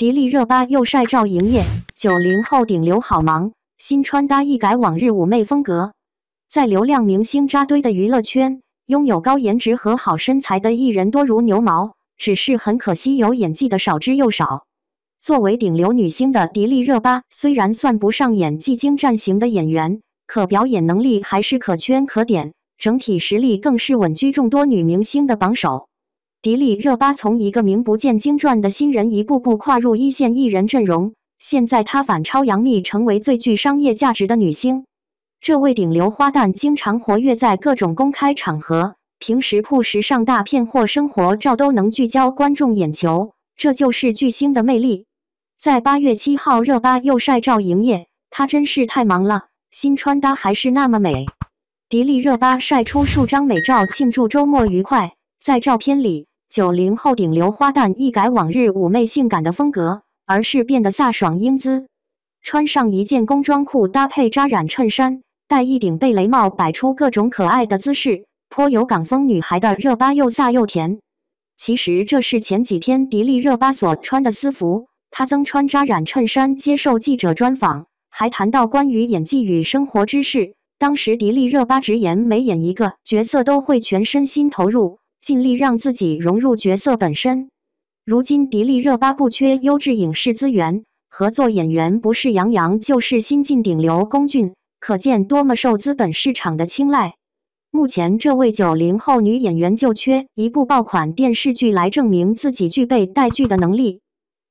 迪丽热巴又晒照营业，九零后顶流好忙，新穿搭一改往日妩媚风格。在流量明星扎堆的娱乐圈，拥有高颜值和好身材的艺人多如牛毛，只是很可惜，有演技的少之又少。作为顶流女星的迪丽热巴，虽然算不上演技精湛型的演员，可表演能力还是可圈可点，整体实力更是稳居众多女明星的榜首。迪丽热巴从一个名不见经传的新人，一步步跨入一线艺人阵容。现在她反超杨幂，成为最具商业价值的女星。这位顶流花旦经常活跃在各种公开场合，平时曝时尚大片或生活照都能聚焦观众眼球，这就是巨星的魅力。在八月七号，热巴又晒照营业，她真是太忙了，新穿搭还是那么美。迪丽热巴晒出数张美照庆祝周末愉快，在照片里。九零后顶流花旦一改往日妩媚性感的风格，而是变得飒爽英姿。穿上一件工装裤，搭配扎染衬衫，戴一顶贝雷帽，摆出各种可爱的姿势，颇有港风女孩的热巴又飒又甜。其实这是前几天迪丽热巴所穿的私服。她曾穿扎染衬衫接受记者专访，还谈到关于演技与生活之事。当时迪丽热巴直言，每演一个角色都会全身心投入。尽力让自己融入角色本身。如今，迪丽热巴不缺优质影视资源，合作演员不是杨洋就是新晋顶流龚俊，可见多么受资本市场的青睐。目前，这位九零后女演员就缺一部爆款电视剧来证明自己具备带剧的能力。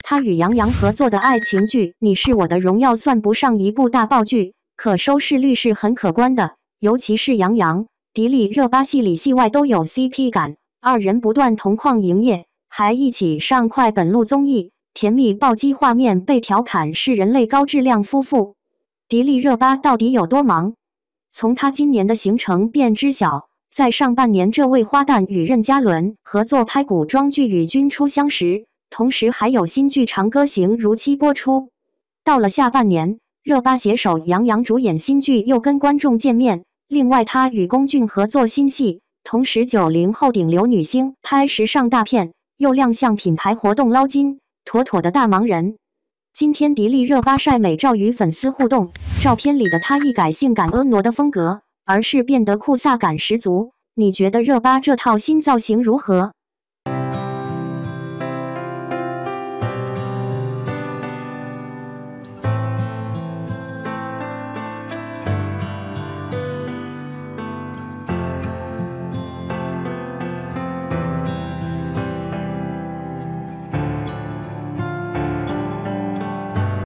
她与杨洋合作的爱情剧《你是我的荣耀》算不上一部大爆剧，可收视率是很可观的，尤其是杨洋。迪丽热巴戏里戏外都有 CP 感，二人不断同框营业，还一起上快本录综艺，甜蜜暴击画面被调侃是人类高质量夫妇。迪丽热巴到底有多忙？从她今年的行程便知晓：在上半年，这位花旦与任嘉伦合作拍古装剧《与君初相识》，同时还有新剧《长歌行》如期播出；到了下半年，热巴携手杨洋主演新剧，又跟观众见面。另外，她与龚俊合作新戏，同时九零后顶流女星拍时尚大片，又亮相品牌活动捞金，妥妥的大忙人。今天迪丽热巴晒美照与粉丝互动，照片里的她一改性感婀娜的风格，而是变得酷飒感十足。你觉得热巴这套新造型如何？